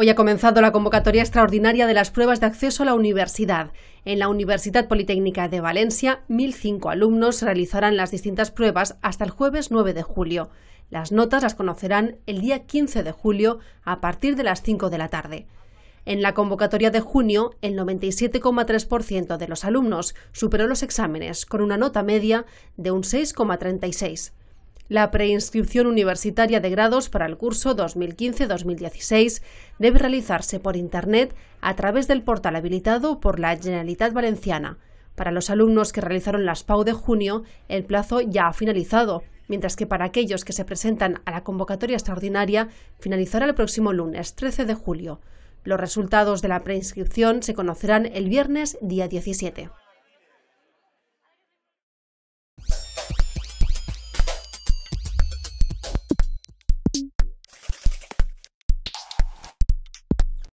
Hoy ha comenzado la convocatoria extraordinaria de las pruebas de acceso a la universidad. En la Universidad Politécnica de Valencia, 1.005 alumnos realizarán las distintas pruebas hasta el jueves 9 de julio. Las notas las conocerán el día 15 de julio a partir de las 5 de la tarde. En la convocatoria de junio, el 97,3% de los alumnos superó los exámenes con una nota media de un 6,36. La preinscripción universitaria de grados para el curso 2015-2016 debe realizarse por Internet a través del portal habilitado por la Generalitat Valenciana. Para los alumnos que realizaron la PAU de junio, el plazo ya ha finalizado, mientras que para aquellos que se presentan a la convocatoria extraordinaria finalizará el próximo lunes 13 de julio. Los resultados de la preinscripción se conocerán el viernes día 17.